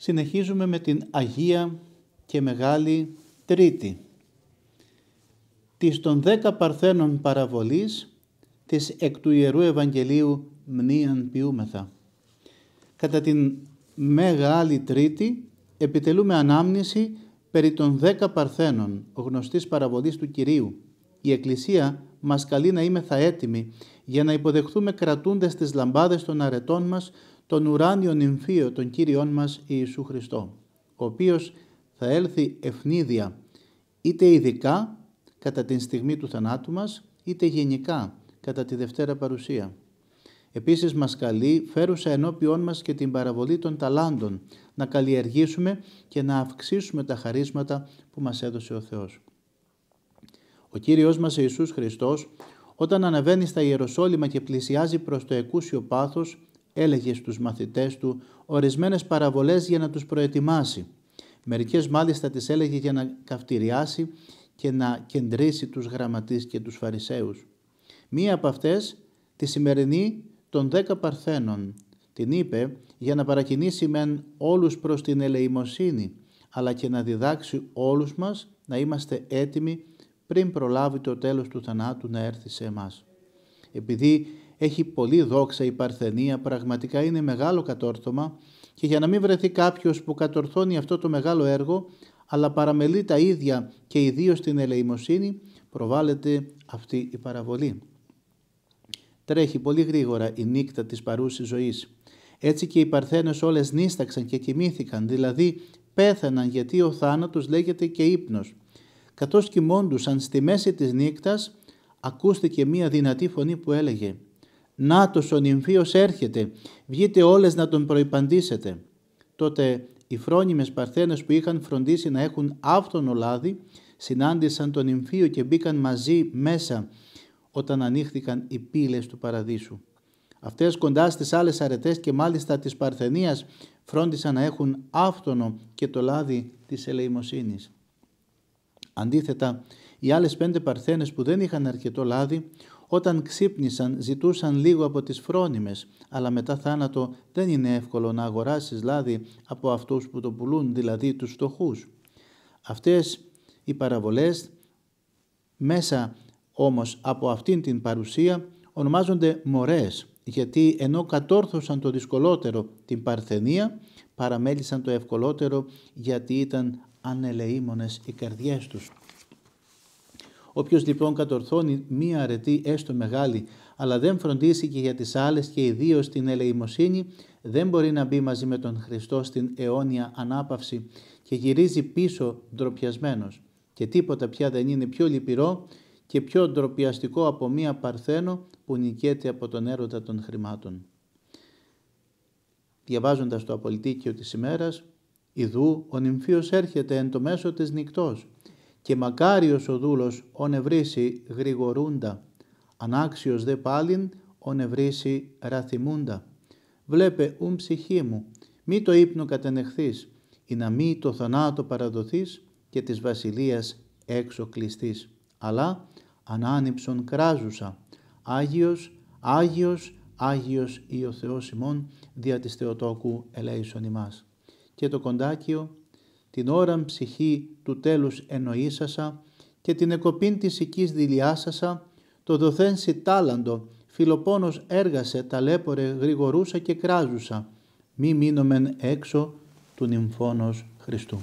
Συνεχίζουμε με την Αγία και Μεγάλη Τρίτη. Της των δέκα παρθένων παραβολής της εκ του Ιερού Ευαγγελίου μνήαν ποιούμεθα. Κατά την Μεγάλη Τρίτη επιτελούμε ανάμνηση περί των δέκα παρθένων γνωστής παραβολής του Κυρίου. Η Εκκλησία μας καλεί να είμεθα έτοιμοι για να υποδεχθούμε κρατούντες τις λαμπάδες των αρετών μας τον ουράνιο νυμφίο των Κύριών μας Ιησού Χριστό, ο οποίος θα έλθει ευνίδια είτε ειδικά κατά την στιγμή του θανάτου μας, είτε γενικά κατά τη Δευτέρα Παρουσία. Επίσης μας καλεί φέρουσα ενώπιόν μας και την παραβολή των ταλάντων, να καλλιεργήσουμε και να αυξήσουμε τα χαρίσματα που μας έδωσε ο Θεός. Ο Κύριος μας Ιησούς Χριστός, όταν αναβαίνει στα Ιεροσόλυμα και πλησιάζει προς το εκούσιο πάθος, έλεγε στους μαθητές του ορισμένες παραβολές για να τους προετοιμάσει. Μερικές μάλιστα τις έλεγε για να καυτηριάσει και να κεντρήσει τους γραμματείς και τους φαρισαίους. Μία από αυτές, τη σημερινή των δέκα παρθένων, την είπε για να παρακινήσει μεν όλους προς την ελεημοσύνη, αλλά και να διδάξει όλους μας να είμαστε έτοιμοι πριν προλάβει το τέλος του θανάτου να έρθει σε εμάς. Επειδή έχει πολύ δόξα η Παρθενία, πραγματικά είναι μεγάλο κατόρθωμα και για να μην βρεθεί κάποιος που κατορθώνει αυτό το μεγάλο έργο, αλλά παραμελεί τα ίδια και ιδίως την ελεημοσύνη, προβάλλεται αυτή η παραβολή. Τρέχει πολύ γρήγορα η νύκτα της παρούσης ζωής. Έτσι και οι παρθένες όλες νύσταξαν και κοιμήθηκαν, δηλαδή πέθαναν γιατί ο θάνατος λέγεται και ύπνος. Καθώς κοιμώντουσαν στη μέση της νύκτας, ακούστηκε μία δυνατή φωνή που έλεγε «Νάτος ο νυμφίος έρχεται, βγείτε όλες να τον προϋπαντήσετε». Τότε οι φρόνιμες παρθένες που είχαν φροντίσει να έχουν άυτονο λάδι, συνάντησαν τον νυμφίο και μπήκαν μαζί μέσα όταν ανοίχθηκαν οι πύλες του παραδείσου. Αυτές κοντά στις άλλες αρετές και μάλιστα της Παρθενίας φρόντισαν να έχουν άυτονο και το λάδι της ελεημοσύνης. Αντίθετα, οι άλλες πέντε παρθένες που δεν είχαν αρκετό λάδι, όταν ξύπνησαν ζητούσαν λίγο από τις φρόνιμες, αλλά μετά θάνατο δεν είναι εύκολο να αγοράσεις λάδι από αυτούς που το πουλούν, δηλαδή τους φτωχούς. Αυτές οι παραβολές μέσα όμως από αυτήν την παρουσία ονομάζονται μορές, γιατί ενώ κατόρθωσαν το δυσκολότερο την παρθενία, παραμέλησαν το ευκολότερο γιατί ήταν ανελεήμονες οι καρδιές τους. Όποιος λοιπόν κατορθώνει μία αρετή έστω μεγάλη, αλλά δεν φροντίσει και για τις άλλες και ιδίω την ελεημοσύνη, δεν μπορεί να μπει μαζί με τον Χριστό στην αιώνια ανάπαυση και γυρίζει πίσω ντροπιασμένος. Και τίποτα πια δεν είναι πιο λυπηρό και πιο ντροπιαστικό από μία παρθένο που νικέται από τον έρωτα των χρημάτων. Διαβάζοντας το απολυτίκιο της ημέρας, «Ιδού ο νυμφίος έρχεται εν το μέσο της νυκτός και μακάριος ο δούλος ον ευρύσει γρηγορούντα, ανάξιος δε πάλιν ον ευρύσει ραθυμούντα. Βλέπε ουν ψυχή μου, μη το ύπνο κατενεχθείς, ή να μη το θανάτο παραδοθείς και της βασιλείας έξω κλειστείς. Αλλά ανάνυψον κράζουσα, Άγιος, Άγιος, Άγιος ή ο Θεός ημών, δια της Θεοτόκου ελέησον ημάς. Και το κοντάκιο την ώραν ψυχή του τέλους εννοήσασα και την εκοπήν της οικής δηλιάσασα, το δοθέν τάλαντο, φιλοπόνος έργασε, ταλέπορε, γρηγορούσα και κράζουσα, μη μείνομεν έξω του νυμφώνος Χριστού.